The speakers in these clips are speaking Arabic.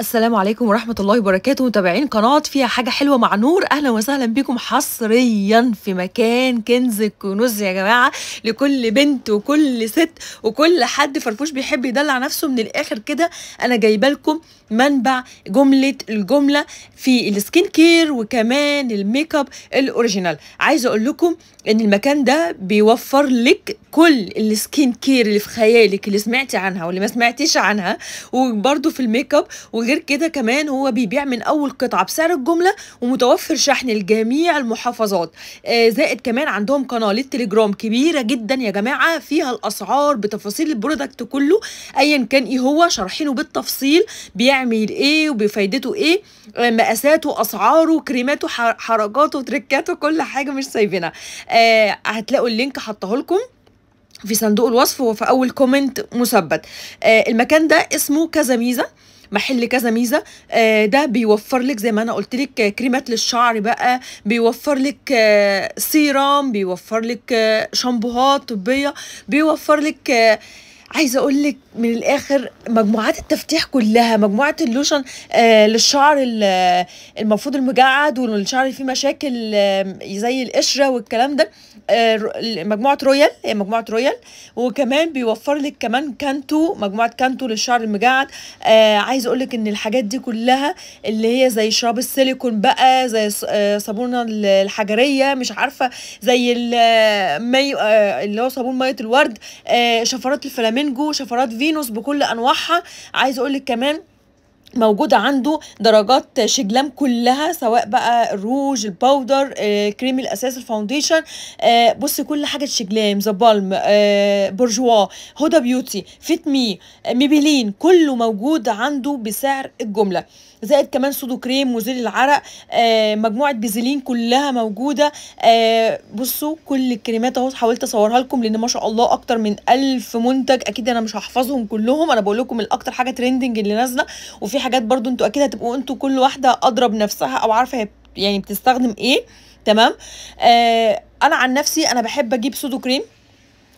السلام عليكم ورحمة الله وبركاته متابعين قناة فيها حاجة حلوة مع نور أهلا وسهلا بكم حصريا في مكان كنز الكنوز يا جماعة لكل بنت وكل ست وكل حد فرفوش بيحب يدلع نفسه من الآخر كده أنا جايبة لكم منبع جمله الجمله في السكين كير وكمان الميك اب الاوريجينال عايزه اقول لكم ان المكان ده بيوفر لك كل السكين كير اللي في خيالك اللي سمعتي عنها واللي ما سمعتيش عنها وبرده في الميك اب وغير كده كمان هو بيبيع من اول قطعه بسعر الجمله ومتوفر شحن لجميع المحافظات آه زائد كمان عندهم قناه للتليجرام كبيره جدا يا جماعه فيها الاسعار بتفاصيل البرودكت كله ايا كان ايه هو شارحينه بالتفصيل بيعمل بيعمل ايه وبفايدته ايه آه، مقاساته اسعاره كريماته حركاته تركاته كل حاجه مش سايبينها آه هتلاقوا اللينك حطه لكم في صندوق الوصف وفي اول كومنت مثبت آه المكان ده اسمه كذا ميزه محل كذا ميزه آه ده بيوفر لك زي ما انا قلت لك كريمات للشعر بقى بيوفر لك آه سيرام بيوفر لك آه شامبوهات طبيه بيوفر لك آه، عايزه اقول لك من الاخر مجموعات التفتيح كلها مجموعه اللوشن آه، للشعر المفروض المجعد والشعر اللي فيه مشاكل زي القشره والكلام ده آه، مجموعه رويال هي مجموعه رويال وكمان بيوفر لك كمان كانتو مجموعه كانتو للشعر المجعد آه، عايزه اقول لك ان الحاجات دي كلها اللي هي زي شراب السيليكون بقى زي صابونه الحجريه مش عارفه زي اللي هو صابون ميه الورد شفرات الفلامين فلامينجو شفرات فينوس بكل انواعها عايز اقولك كمان موجودة عنده درجات شجلام كلها سواء بقى الروج الباودر آه، كريم الأساس الفاونديشن آه، بص كل حاجة شجلام ذا بالم آه، برجوا هدى بيوتي فيت مي آه، ميبيلين كله موجود عنده بسعر الجملة زائد كمان سودو كريم وزيل العرق آه مجموعه بيزلين كلها موجوده آه بصوا كل الكريمات اهو حاولت اصورها لكم لان ما شاء الله اكتر من ألف منتج اكيد انا مش هحفظهم كلهم انا بقول لكم الاكتر حاجه ترندنج اللي نازله وفي حاجات برضو انتوا اكيد هتبقوا انتوا كل واحده اضرب نفسها او عارفه يعني بتستخدم ايه تمام آه انا عن نفسي انا بحب اجيب سودو كريم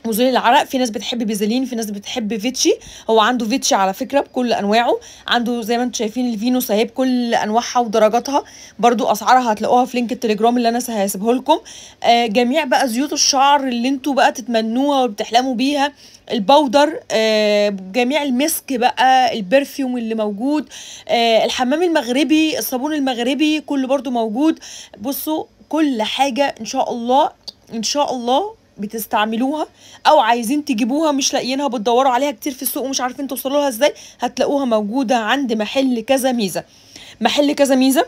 وزول العرق في ناس بتحب بيزالين في ناس بتحب فيتشي هو عنده فيتشي على فكره بكل انواعه عنده زي ما انتم شايفين الفينو سايب كل انواعها ودرجاتها برضو اسعارها هتلاقوها في لينك التليجرام اللي انا هسيبه لكم آه جميع بقى زيوت الشعر اللي انتم بقى تتمنوها وبتحلموا بيها البودر آه جميع المسك بقى البرفيوم اللي موجود آه الحمام المغربي الصابون المغربي كله برضو موجود بصوا كل حاجه ان شاء الله ان شاء الله بتستعملوها او عايزين تجيبوها مش لاقيينها بتدوروا عليها كتير في السوق ومش عارفين توصلوا لها ازاي هتلاقوها موجوده عند محل كذا ميزه محل كذا ميزه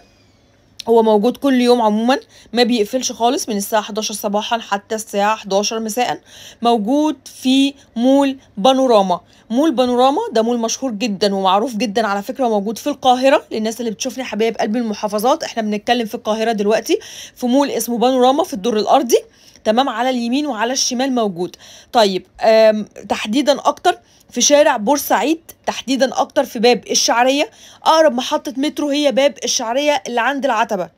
هو موجود كل يوم عموما ما بيقفلش خالص من الساعه 11 صباحا حتى الساعه 11 مساء موجود في مول بانوراما مول بانوراما ده مول مشهور جدا ومعروف جدا على فكره موجود في القاهره للناس اللي بتشوفني حبايب قلب المحافظات احنا بنتكلم في القاهره دلوقتي في مول اسمه بانوراما في الدور الارضي تمام على اليمين وعلى الشمال موجود طيب تحديدا اكتر في شارع بورسعيد تحديدا اكتر في باب الشعريه اقرب محطه مترو هي باب الشعريه اللي عند العتبه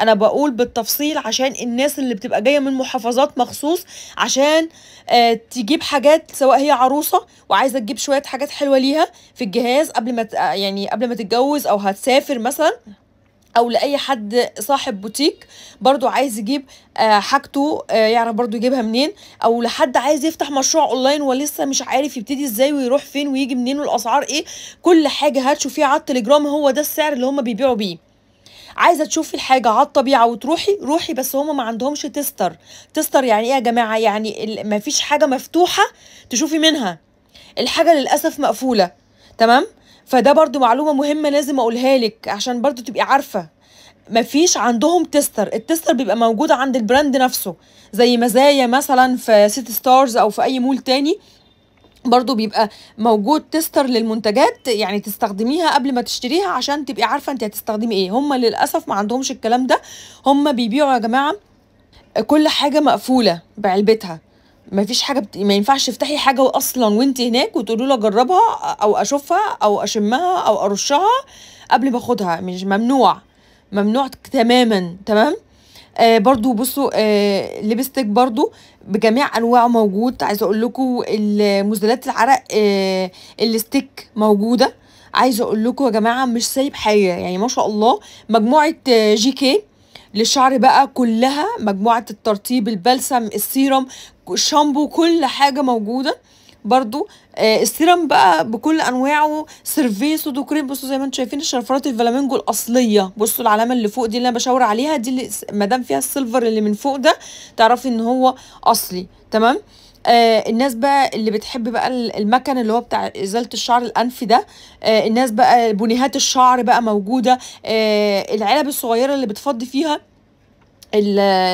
انا بقول بالتفصيل عشان الناس اللي بتبقى جايه من محافظات مخصوص عشان آه، تجيب حاجات سواء هي عروسه وعايزه تجيب شويه حاجات حلوه ليها في الجهاز قبل ما يعني قبل ما تتجوز او هتسافر مثلا او لاي حد صاحب بوتيك برضو عايز يجيب آه، حاجته آه، يعرف برضو يجيبها منين او لحد عايز يفتح مشروع اونلاين ولسه مش عارف يبتدي ازاي ويروح فين ويجي منين والاسعار ايه كل حاجه هتشوفيها على التليجرام هو ده السعر اللي هم بيبيعوا بيه عايزه تشوفي الحاجه على الطبيعه وتروحي روحي بس هما ما عندهمش تستر تستر يعني ايه يا جماعه يعني ما فيش حاجه مفتوحه تشوفي منها الحاجه للاسف مقفوله تمام فده برضو معلومه مهمه لازم اقولها لك عشان برضو تبقي عارفه مفيش عندهم تستر التستر بيبقى موجود عند البراند نفسه زي مزايا مثلا في سيتي ستارز او في اي مول تاني برضو بيبقى موجود تستر للمنتجات يعني تستخدميها قبل ما تشتريها عشان تبقي عارفه انت هتستخدمي ايه هم للاسف ما عندهمش الكلام ده هم بيبيعوا يا جماعه كل حاجه مقفوله بعلبتها ما فيش حاجه بت... ما ينفعش تفتحي حاجه اصلا وانت هناك وتقولي له اجربها او اشوفها او اشمها او ارشها قبل ما اخدها مش ممنوع ممنوع تماما تمام آه برضو بصوا آه لبستك برضو بجميع انواعه موجود عايزه اقول لكم المزيلات العرق آه الستيك موجوده عايزه اقول لكم يا جماعه مش سايب حاجه يعني ما شاء الله مجموعه آه جي كي للشعر بقى كلها مجموعة الترطيب البلسم السيرم الشامبو كل حاجة موجودة برضو آه السيرم بقى بكل انواعه سيرفي سودو كريم بصوا زي ما انتم شايفين الشرفرات الفلامينجو الاصليه بصوا العلامه اللي فوق دي اللي انا بشاور عليها دي اللي مادام فيها السيلفر اللي من فوق ده تعرفي ان هو اصلي تمام آه الناس بقى اللي بتحب بقى المكن اللي هو بتاع ازاله الشعر الانفي ده آه الناس بقى بنيهات الشعر بقى موجوده آه العلب الصغيره اللي بتفضي فيها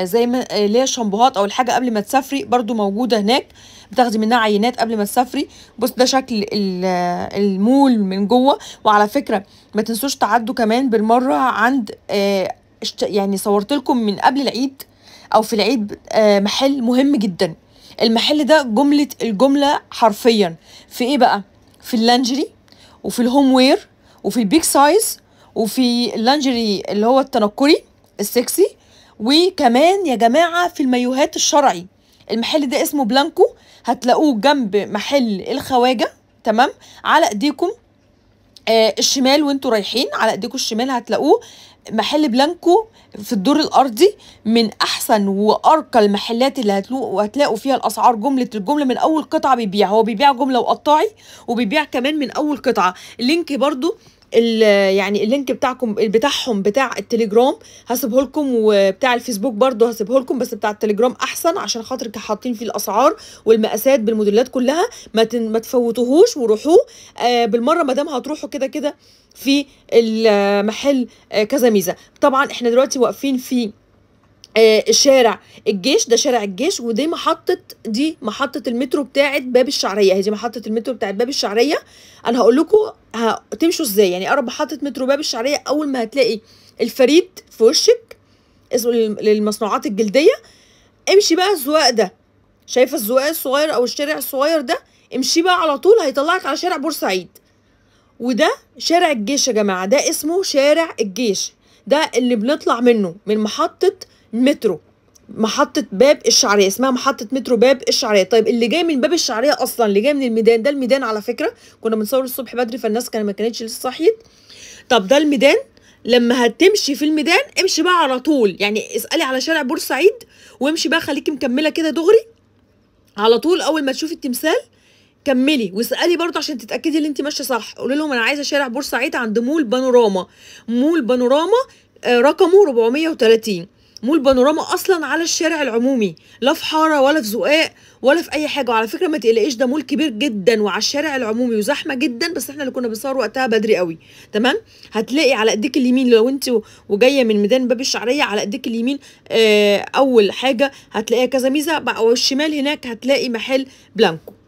زي ما اللي هي الشامبوهات او الحاجه قبل ما تسافري برضو موجوده هناك بتاخدي منها عينات قبل ما تسافري بص ده شكل المول من جوه وعلى فكره ما تنسوش تعدوا كمان بالمره عند آه، يعني صورت لكم من قبل العيد او في العيد آه، محل مهم جدا المحل ده جمله الجمله حرفيا في ايه بقى في اللانجري وفي الهوم وير وفي البيج سايز وفي اللانجري اللي هو التنكري السكسي وكمان يا جماعه في المايوهات الشرعي المحل ده اسمه بلانكو هتلاقوه جنب محل الخواجه تمام على ايديكم آه الشمال وانتوا رايحين على ايديكم الشمال هتلاقوه محل بلانكو في الدور الارضي من احسن وارقى المحلات اللي هتلاقوا هتلاقوا فيها الاسعار جمله الجمله من اول قطعه بيبيع هو بيبيع جمله وقطاعي وبيبيع كمان من اول قطعه اللينك برده يعني اللينك بتاعكم بتاعهم بتاع التليجرام هسيبه لكم وبتاع الفيسبوك برده هسيبه لكم بس بتاع التليجرام احسن عشان خاطر حاطين فيه الاسعار والمقاسات بالموديلات كلها ما ما تفوتوهوش وروحوه آه، بالمره ما دام هتروحوا كده كده في المحل آه، كذا ميزه طبعا احنا دلوقتي واقفين في آه، شارع الجيش ده شارع الجيش ودي محطه دي محطه المترو بتاعه باب الشعريه هي دي محطه المترو بتاعه باب الشعريه انا هقول لكم هتمشوا ازاي يعني اقرب محطه مترو باب الشعريه اول ما هتلاقي الفريد في وشك اسمه للمصنوعات الجلديه امشي بقى الزواق ده شايفه الزواق الصغير او الشارع الصغير ده امشي بقى على طول هيطلعك على شارع بورسعيد وده شارع الجيش يا جماعه ده اسمه شارع الجيش ده اللي بنطلع منه من محطه مترو محطة باب الشعرية اسمها محطة مترو باب الشعرية طيب اللي جاي من باب الشعرية أصلا اللي جاي من الميدان ده الميدان على فكرة كنا بنصور الصبح بدري فالناس كان ما كانتش لسه صحيت طب ده الميدان لما هتمشي في الميدان امشي بقى على طول يعني اسألي على شارع بورسعيد وامشي بقى خليكي مكملة كده دغري على طول أول ما تشوفي التمثال كملي واسالي برضه عشان تتاكدي ان انت ماشيه صح قولي لهم انا عايزه شارع بورسعيد عند مول بانوراما مول بانوراما آه، رقمه 430 مول بانوراما اصلا على الشارع العمومي لا في حاره ولا في زقاق ولا في اي حاجه وعلى فكره ما تقلقيش ده مول كبير جدا وعلى الشارع العمومي وزحمه جدا بس احنا اللي كنا بنصور وقتها بدري قوي تمام هتلاقي على ايديك اليمين لو انت وجايه من ميدان باب الشعريه على ايديك اليمين اه اول حاجه هتلاقيها كذا ميزه والشمال هناك هتلاقي محل بلانكو